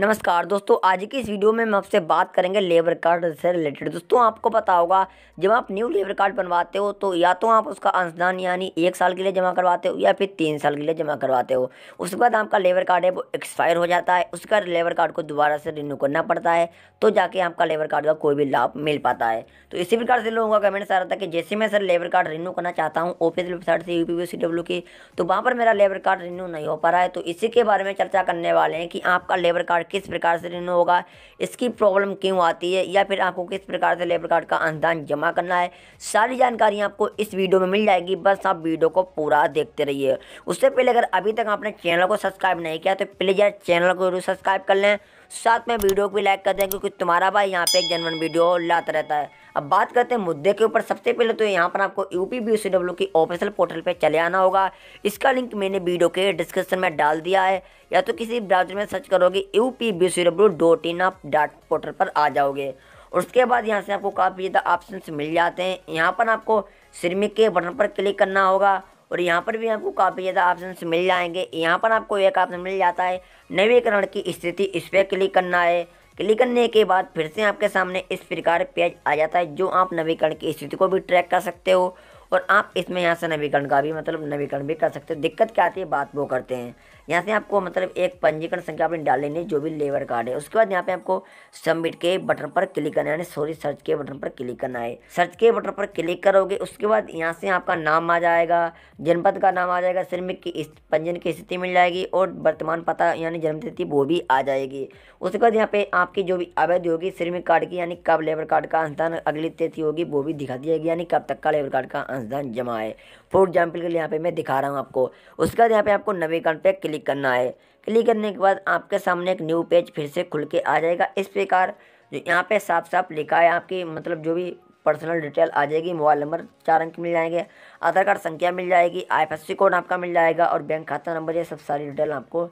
नमस्कार दोस्तों आज की इस वीडियो में हम आपसे बात करेंगे लेबर कार्ड से रिलेटेड दोस्तों आपको पता होगा जब आप न्यू लेबर कार्ड बनवाते हो तो या तो आप उसका अंशदान यानी एक साल के लिए जमा करवाते हो या फिर तीन साल के लिए जमा करवाते हो उसके बाद आपका लेबर कार्ड है वो एक्सपायर हो जाता है उसका लेबर कार्ड को दोबारा से रिन्यू करना पड़ता है तो जाके आपका लेबर कार्ड का कोई भी लाभ मिल पाता है तो इसी प्रकार से लोगों का कमेंट्स आ रहा था कि जैसे मैं सर लेबर कार्ड रिन्यू करना चाहता हूँ ऑफिस वेबसाइट से यू पी डब्ल्यू की तो वहाँ पर मेरा लेबर कार्ड रिन्यू नहीं हो पा रहा है तो इसी के बारे में चर्चा करने वाले हैं कि आपका लेबर कार्ड किस प्रकार से रिन्यू होगा इसकी प्रॉब्लम क्यों आती है या फिर आपको किस प्रकार से लेबर कार्ड का अनुदान जमा करना है सारी जानकारी आपको इस वीडियो में मिल जाएगी बस आप वीडियो को पूरा देखते रहिए उससे पहले अगर अभी तक आपने चैनल को सब्सक्राइब नहीं किया तो प्लीज़ यार चैनल को जरूर सब्सक्राइब कर लें साथ में वीडियो को भी लाइक कर दें क्योंकि तुम्हारा भाई यहाँ पे एक जनवन वीडियो लाता रहता है अब बात करते हैं मुद्दे के ऊपर सबसे पहले तो यहाँ पर आपको U P B C W की ऑफिशियल पोर्टल पे चले आना होगा इसका लिंक मैंने वीडियो के डिस्क्रिप्शन में डाल दिया है या तो किसी ब्राउजर में सर्च करोगे U P B C W dot in आप डॉट पोर्टल पर आ जाओगे उसके बाद यहाँ से आपको काफ़ी ज़्यादा ऑप्शन मिल जाते हैं यहाँ पर आपको सिरमिक के बटन पर क्लिक करना होगा और यहाँ पर भी आपको काफ़ी ज़्यादा ऑप्शन मिल जाएंगे यहाँ पर आपको एक ऑप्शन मिल जाता है नवीकरण की स्थिति इस पर क्लिक करना है क्लिक करने के बाद फिर से आपके सामने इस प्रकार पेज आ जाता है जो आप नवीकरण की स्थिति को भी ट्रैक कर सकते हो और आप इसमें यहाँ से नवीकरण का भी मतलब नवीकरण भी कर सकते हो दिक्कत क्या आती है बात वो करते हैं यहाँ से आपको मतलब एक पंजीकरण संख्या आपने डाल लेनी है जो भी लेबर कार्ड है उसके बाद यहाँ पे आपको सबमिट के बटन पर क्लिक करना है सॉरी सर्च के बटन पर क्लिक करना है सर्च के बटन पर क्लिक करोगे उसके बाद यहाँ से आपका नाम आ जाएगा जनपद का नाम आ जाएगा श्रमिक की पंजीयन की स्थिति मिल जाएगी और वर्तमान पता यानी जन्म तिथि वो भी आ जाएगी उसके बाद यहाँ पे आपकी जो भी अवैध होगी श्रमिक कार्ड की यानी कब लेबर कार्ड का अंतान अगली तिथि होगी वो भी दिखा दी जाएगी यानी कब तक का लेबर कार्ड का जमा जमाए फॉर एग्जाम्पल के लिए यहाँ पे मैं दिखा रहा हूँ आपको उसके बाद यहाँ पे आपको नवीकरण पे क्लिक करना है क्लिक करने के बाद आपके सामने एक न्यू पेज फिर से खुल के आ जाएगा इस प्रकार जो यहाँ पे साफ साफ लिखा है आपकी मतलब जो भी पर्सनल डिटेल आ जाएगी मोबाइल नंबर चार अंक मिल जाएंगे आधार कार्ड संख्या मिल जाएगी आईएफएससी कोड आपका मिल जाएगा और बैंक खाता नंबर ये सब सारी डिटेल आपको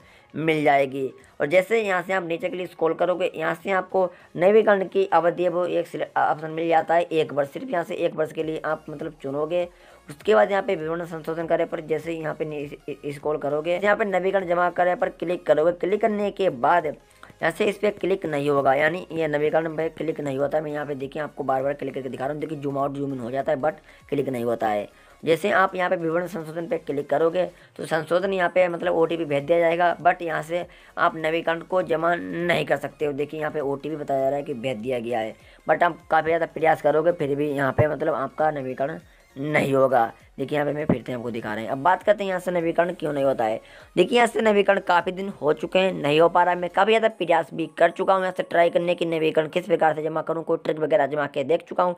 मिल जाएगी और जैसे यहाँ से आप नीचे के लिए स्क्रॉल करोगे यहाँ से आपको नवीकरण की अवधि वो एक ऑप्शन मिल जाता है एक वर्ष सिर्फ यहाँ से एक वर्ष के लिए आप मतलब चुनोगे उसके बाद यहाँ पे विवरण संशोधन करे पर जैसे यहाँ पे स्क्रॉल करोगे यहाँ पे नवीकरण जमा करे पर क्लिक करोगे क्लिक करने के बाद जैसे इस पर क्लिक नहीं होगा यानी ये नवीकरण पर क्लिक नहीं होता है मैं यहाँ पे देखिए आपको बार बार क्लिक करके दिखा रहा हूँ देखिए जूम आउट जूम इन हो जाता है बट क्लिक नहीं होता है जैसे आप यहाँ पे विवरण संशोधन पे क्लिक करोगे तो संशोधन यहाँ पे मतलब ओ भेज दिया जाएगा बट यहाँ से आप नवीकरण को जमा नहीं कर सकते हो देखिए यहाँ पे ओ बताया जा रहा है कि भेज दिया गया है बट आप काफ़ी ज़्यादा प्रयास करोगे फिर भी यहाँ पर मतलब आपका नवीकरण नहीं होगा देखिए यहाँ पे मैं फिर से आपको दिखा रहे हैं अब बात करते हैं यहाँ से नवीकरण क्यों नहीं होता है देखिए यहाँ से नवीकरण काफ़ी दिन हो चुके हैं नहीं हो पा रहा है मैं काफ़ी ज़्यादा प्रयास भी कर चुका हूँ यहाँ से ट्राई करने की नवीकरण किस प्रकार से जमा करूँ कोई ट्रिक वगैरह जमा के देख चुका हूँ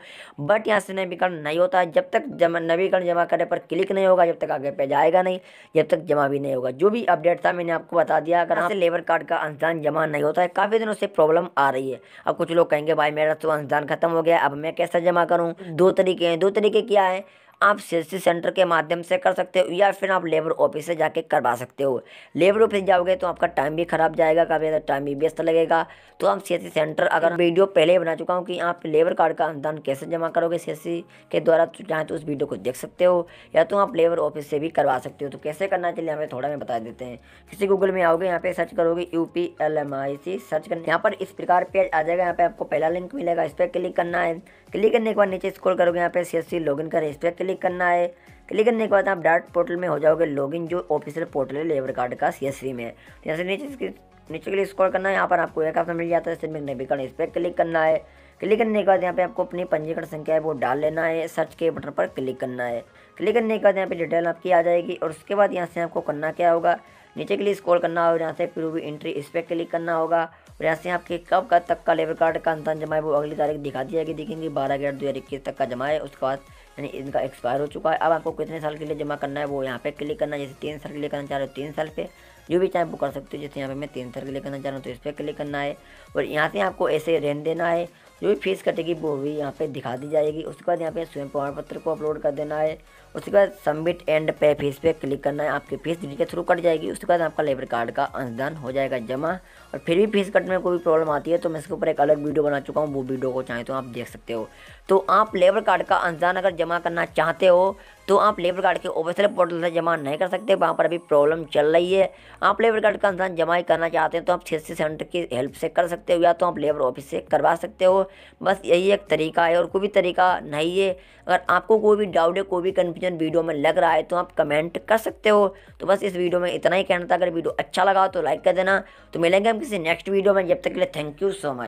बट यहाँ से नवीकरण नहीं होता है जब तक जमा नवीकरण जमा करने पर क्लिक नहीं होगा जब तक आगे पे जाएगा नहीं जब तक जमा भी नहीं होगा जो भी अपडेट था मैंने आपको बता दिया अगर यहाँ लेबर कार्ड का अनुदान जमा नहीं होता है काफ़ी दिनों से प्रॉब्लम आ रही है अब कुछ लोग कहेंगे भाई मेरा तो अनुदान खत्म हो गया अब मैं कैसे जमा करूँ दो तरीके हैं दो तरीके क्या है आप सी सेंटर के माध्यम से कर सकते हो या फिर आप लेबर ऑफिस से जाके करवा सकते हो लेबर ऑफिस जाओगे तो आपका टाइम भी खराब जाएगा काफ़ी टाइम भी व्यस्त लगेगा तो हम सी सेंटर अगर वीडियो पहले ही बना चुका हूँ कि आप लेबर कार्ड का अनुदान कैसे जमा करोगे सी के द्वारा तो चाहे तो उस वीडियो को देख सकते हो या तो आप लेबर ऑफिस से भी करवा सकते हो तो कैसे करना चाहिए हमें थोड़ा में बता देते हैं किसी गूगल में आओगे यहाँ पे सर्च करोगे U P L M I C search करना यहाँ पर इस प्रकार पेज आ जाएगा यहाँ पे आपको पहला लिंक मिलेगा इस पर क्लिक करना है क्लिक करने के बाद नीचे स्क्रॉल करोगे यहाँ पे सी एस सी इन करें इस पर क्लिक करना है क्लिक करने के बाद आप डायरेक्ट पोर्टल में हो जाओगे लॉगिन जो ऑफिशियल पोर्टल है लेबर कार्ड का सी में है तो यहाँ से नीचे नीचे के लिए स्क्रॉल करना है यहाँ पर आपको एक ऑप्शन मिल जाता है सिर्फ नवीकरण इस पर क्लिक करना है क्लिक करने के बाद यहाँ पे आपको अपनी पंजीकरण संख्या है वो डाल लेना है सर्च के बटन पर क्लिक करना है क्लिक करने के बाद यहाँ पे डिटेल आपकी आ जाएगी और उसके बाद यहाँ से आपको करना क्या होगा नीचे के लिए स्क्रॉल करना होगा यहाँ से प्रूवी एंट्री इस पर क्लिक करना होगा और यहाँ से आपके कब का तक का लेबर कार्ड का अंतर जमा है वो अगली तारीख दिखा दी जाएगी देखेंगे बारह ग्यारह दो हज़ार इक्कीस तक का जमा है उसके बाद यानी इनका एक्सपायर हो चुका है अब आपको कितने साल के लिए जमा करना है वो यहाँ पे क्लिक करना है जैसे तीन साल के लिए करना चाह रहे हो तीन साल पे जो भी चाहे वो कर सकते हो जैसे यहाँ पे मैं तीन साल के लिए करना चाह रहा हूँ तो इस पर क्लिक करना है और यहाँ से आपको ऐसे रेन देना है जो भी फीस कटेगी वो भी यहाँ पे दिखा दी जाएगी उसके बाद यहाँ पे स्वयं प्रमाण पत्र को अपलोड कर देना है उसके बाद सबमिट एंड पे फीस पे क्लिक करना है आपकी फीस दिन के थ्रू कट जाएगी उसके बाद आपका लेबर कार्ड का अंशदान हो जाएगा जमा और फिर भी फीस कट में कोई प्रॉब्लम आती है तो मैं इसके ऊपर एक अलग वीडियो बना चुका हूँ वो वीडियो को चाहे तो आप देख सकते हो तो आप लेबर कार्ड का अंशदान अगर जमा करना चाहते हो तो आप लेबर कार्ड के ऑफिसल पोर्टल से जमा नहीं कर सकते वहाँ पर अभी प्रॉब्लम चल रही है आप लेबर कार्ड का अंशदान जमा ही करना चाहते हैं तो आप छः सेंटर की हेल्प से कर सकते हो या तो आप लेबर ऑफिस से करवा सकते हो बस यही एक तरीका है और कोई भी तरीका नहीं है अगर आपको कोई भी डाउट है कोई भी कन्फ्यूजन वीडियो में लग रहा है तो आप कमेंट कर सकते हो तो बस इस वीडियो में इतना ही कहना था अगर वीडियो अच्छा लगा तो लाइक कर देना तो मिलेंगे हम किसी नेक्स्ट वीडियो में जब तक के लिए थैंक यू सो मच